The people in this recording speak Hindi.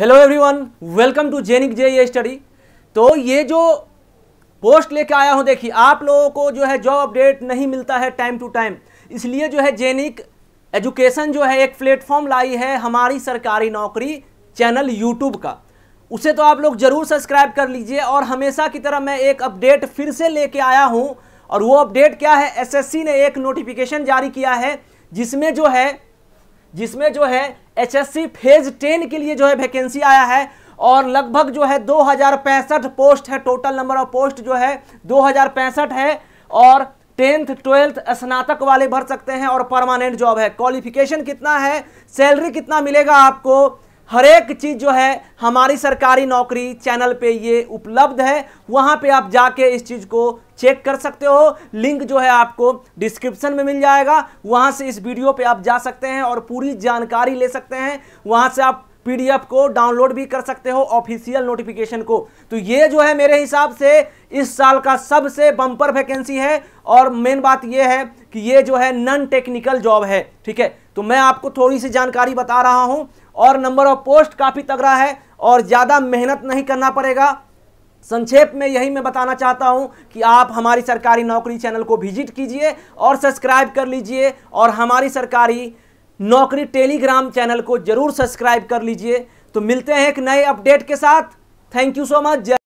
हेलो एवरीवन वेलकम टू जेनिक जे ये स्टडी तो ये जो पोस्ट लेके आया हूँ देखिए आप लोगों को जो है जॉब अपडेट नहीं मिलता है टाइम टू टाइम इसलिए जो है जेनिक एजुकेशन जो है एक प्लेटफॉर्म लाई है हमारी सरकारी नौकरी चैनल यूट्यूब का उसे तो आप लोग ज़रूर सब्सक्राइब कर लीजिए और हमेशा की तरह मैं एक अपडेट फिर से लेके आया हूँ और वो अपडेट क्या है एसएससी ने एक नोटिफिकेशन जारी किया है जिसमें जो है जिसमें जो है सी फेज टेन के लिए जो है वैकेंसी आया है और लगभग जो है दो पोस्ट है टोटल नंबर ऑफ पोस्ट जो है दो है और टेंथ ट्वेल्थ स्नातक वाले भर सकते हैं और परमानेंट जॉब है क्वालिफिकेशन कितना है सैलरी कितना मिलेगा आपको हर एक चीज़ जो है हमारी सरकारी नौकरी चैनल पे ये उपलब्ध है वहाँ पे आप जाके इस चीज़ को चेक कर सकते हो लिंक जो है आपको डिस्क्रिप्शन में मिल जाएगा वहां से इस वीडियो पर आप जा सकते हैं और पूरी जानकारी ले सकते हैं वहां से आप पीडीएफ को डाउनलोड भी कर सकते हो ऑफिशियल नोटिफिकेशन को तो ये जो है मेरे हिसाब से इस साल का सबसे बम्पर वैकेंसी है और मेन बात ये है कि ये जो है नॉन टेक्निकल जॉब है ठीक है तो मैं आपको थोड़ी सी जानकारी बता रहा हूँ और नंबर ऑफ पोस्ट काफ़ी तगड़ा है और ज़्यादा मेहनत नहीं करना पड़ेगा संक्षेप में यही मैं बताना चाहता हूं कि आप हमारी सरकारी नौकरी चैनल को विजिट कीजिए और सब्सक्राइब कर लीजिए और हमारी सरकारी नौकरी टेलीग्राम चैनल को जरूर सब्सक्राइब कर लीजिए तो मिलते हैं एक नए अपडेट के साथ थैंक यू सो मच